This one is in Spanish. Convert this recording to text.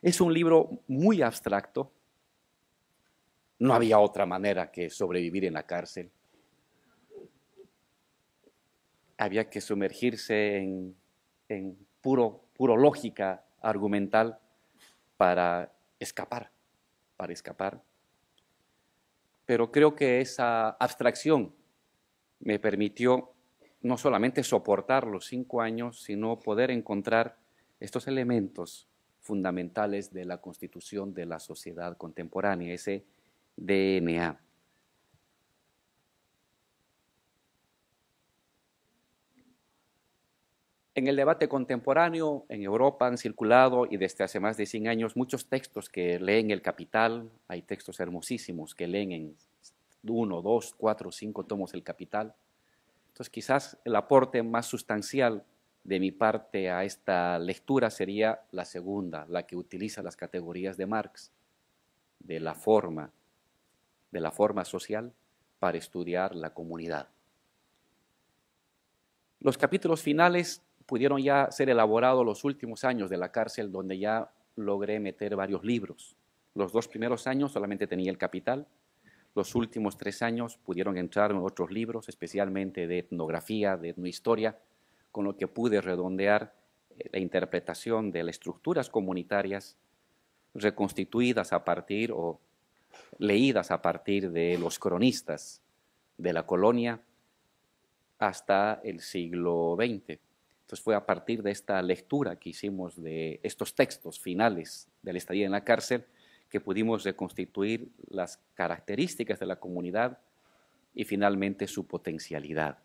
Es un libro muy abstracto. No había otra manera que sobrevivir en la cárcel. Había que sumergirse en, puro, puro lógica argumental para escapar, para escapar. Pero creo que esa abstracción me permitió no solamente soportar los cinco años, sino poder encontrar estos elementos fundamentales de la constitución de la sociedad contemporánea, ese DNA. En el debate contemporáneo en Europa han circulado y desde hace más de 100 años muchos textos que leen El Capital, hay textos hermosísimos que leen en uno, dos, cuatro, cinco tomos El Capital. Entonces quizás el aporte más sustancial de mi parte a esta lectura sería la segunda, la que utiliza las categorías de Marx, de la forma, de la forma social para estudiar la comunidad. Los capítulos finales pudieron ya ser elaborados los últimos años de la cárcel, donde ya logré meter varios libros. Los dos primeros años solamente tenía el capital, los últimos tres años pudieron entrar en otros libros, especialmente de etnografía, de etnohistoria, con lo que pude redondear eh, la interpretación de las estructuras comunitarias reconstituidas a partir o leídas a partir de los cronistas de la colonia hasta el siglo XX. Entonces fue a partir de esta lectura que hicimos de estos textos finales del estadía en la cárcel que pudimos reconstituir las características de la comunidad y finalmente su potencialidad.